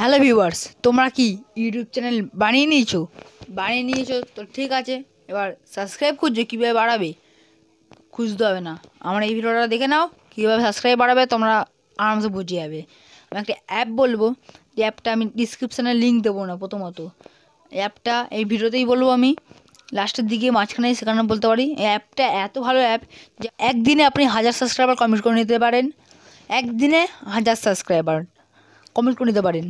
hello viewers তোমরা কি YouTube channel বানিয়ে নিয়েছো বানিয়ে নিয়েছো তো ঠিক আছে এবার সাবস্ক্রাইব খুঁজছো কীভাবে বাড়াবে খুঁজতে হবে না আমার এই ভিডিওটা দেখে নাও কীভাবে সাবস্ক্রাইব বাড়াবে তোমরা আরামসে বুঝে যাবে আমি একটা অ্যাপ বলবো যে অ্যাপটা আমি ডিসক্রিপশানে লিঙ্ক দেবো না প্রথমত অ্যাপটা এই ভিডিওতেই বলবো আমি লাস্টের দিকে মাঝখানে সেখানে বলতে পারি এই অ্যাপটা এত ভালো অ্যাপ যে একদিনে আপনি হাজার সাবস্ক্রাইবার কমিট করে নিতে পারেন একদিনে হাজার সাবস্ক্রাইবার কমেন্ট করে নিতে পারেন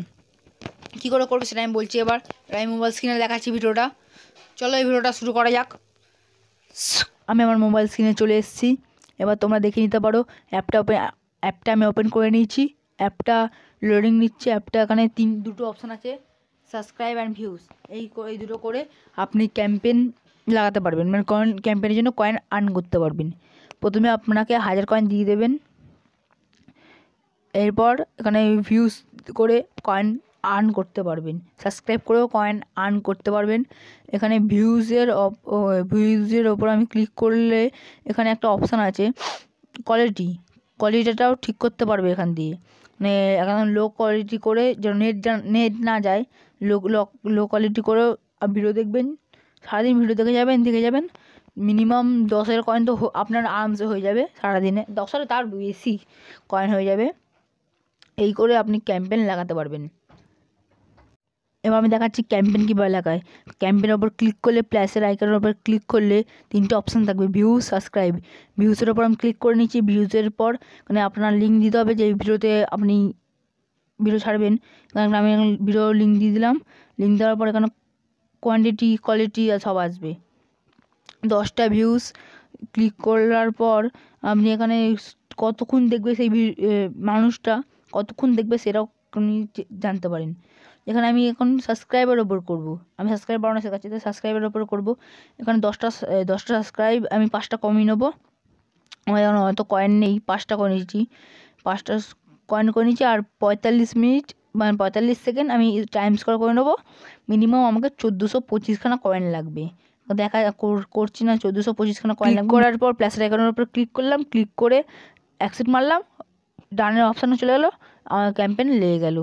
কী করে করবে সেটা আমি বলছি এবার আমি মোবাইল স্ক্রিনে দেখাচ্ছি ভিডিওটা চলো এই ভিডিওটা শুরু করা যাক আমি আমার মোবাইল স্ক্রিনে চলে এসেছি এবার তোমরা দেখে নিতে পারো অ্যাপটা ওপেন অ্যাপটা আমি ওপেন করে নিয়েছি অ্যাপটা লোডিং নিচ্ছে অ্যাপটা এখানে তিন দুটো অপশান আছে সাবস্ক্রাইব অ্যান্ড ভিউজ এই এই দুটো করে আপনি ক্যাম্পেন লাগাতে পারবেন মানে কয়েন ক্যাম্পেনের জন্য কয়েন আর্ন করতে পারবেন প্রথমে আপনাকে হাজার কয়েন দিয়ে দেবেন এরপর এখানে ভিউজ করে কয়েন আর্ন করতে পারবেন সাবস্ক্রাইব করেও কয়েন আর্ন করতে পারবেন এখানে ভিউজের ভিউজের ওপর আমি ক্লিক করলে এখানে একটা অপশান আছে কোয়ালিটি কোয়ালিটিটাও ঠিক করতে পারবে এখান দিয়ে মানে এখন লো কোয়ালিটি করে যেন নেট নেট না যায় লো লো কোয়ালিটি করেও ভিডিও দেখবেন সারাদিন ভিডিও দেখে যাবেন দেখে যাবেন মিনিমাম দশের কয়েন তো আপনার আরামসে হয়ে যাবে সারাদিনে দশের তার বেশি কয়েন হয়ে যাবে এই করে আপনি ক্যাম্পেন লাগাতে পারবেন এবার আমি দেখাচ্ছি ক্যাম্পেন কীভাবে লাগায় ক্যাম্পেনের ওপর ক্লিক করলে প্লাসের আইকনের ওপর ক্লিক করলে তিনটে অপশান থাকবে ভিউ সাবস্ক্রাইব ভিউজের ওপর আমি ক্লিক করে নিচ্ছি ভিউজের পর মানে আপনার লিঙ্ক দিতে হবে যে ভিডিওতে আপনি ভিডিও ছাড়বেন কারণ আমি ভিডিও লিঙ্ক দিয়ে দিলাম লিঙ্ক দেওয়ার পর এখানে কোয়ান্টিটি কোয়ালিটি সব আসবে দশটা ভিউস ক্লিক করার পর আপনি এখানে কতক্ষণ দেখবে সেই মানুষটা কতক্ষণ দেখবে সেটাও আপনি জানতে পারেন এখানে আমি এখন সাবস্ক্রাইবার ওপর করব আমি সাবস্ক্রাইব বাড়ানো শেখাচ্ছি তো সাবস্ক্রাইবার ওপর করব এখানে দশটা দশটা সাবস্ক্রাইব আমি পাঁচটা কমিয়ে নেবো আমার এখন হয়তো কয়েন নেই পাঁচটা করে নিয়েছি পাঁচটা কয়েন করে নিয়েছি আর পঁয়তাল্লিশ মিনিট মানে পঁয়তাল্লিশ সেকেন্ড আমি টাইম স্কোর করে নেবো মিনিমাম আমাকে চোদ্দোশো পঁচিশখানা কয়েন লাগবে দেখা করছি না চোদ্দোশো পঁচিশখানা কয়েন লাগবে করার পর প্লাস আইকনের উপর ক্লিক করলাম ক্লিক করে অ্যাক্সিট মারলাম ডানের অপশানে চলে গেলো আমার ক্যাম্পেন লেগে গেলো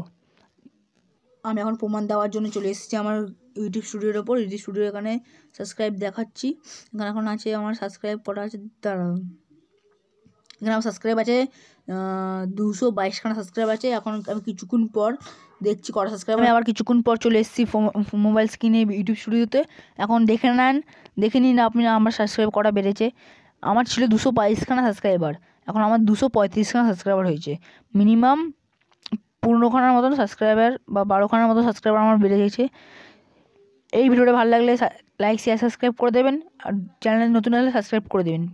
আমি এখন প্রমাণ দেওয়ার জন্য চলে এসেছি আমার ইউটিউব স্টুডিওর ওপর ইউটিউব স্টুডিও এখানে সাবস্ক্রাইব দেখাচ্ছি এখানে এখন আছে আমার সাবস্ক্রাইব করা আছে তারা এখানে আমার সাবস্ক্রাইব আছে দুশো বাইশখানা সাবস্ক্রাইব আছে এখন আমি কিছুক্ষণ পর দেখছি কটা সাবস্ক্রাইব আমি আবার কিছুক্ষণ পর চলে এসেছি মোবাইল স্ক্রিনে ইউটিউব স্টুডিওতে এখন দেখে নেন দেখে নিন আপনি আমার সাবস্ক্রাইব করা বেড়েছে আমার ছিল দুশো বাইশখানা সাবস্ক্রাইবার এখন আমার দুশো পঁয়ত্রিশখানা সাবস্ক্রাইবার হয়েছে মিনিমাম খানার মতন সাবস্ক্রাইবার বা বারোখানার মতো সাবস্ক্রাইবার আমার বেড়ে গেছে এই ভিডিওটা ভালো লাগলে লাইক শেয়ার সাবস্ক্রাইব করে দেবেন আর চ্যানেল নতুন হলে সাবস্ক্রাইব করে দেবেন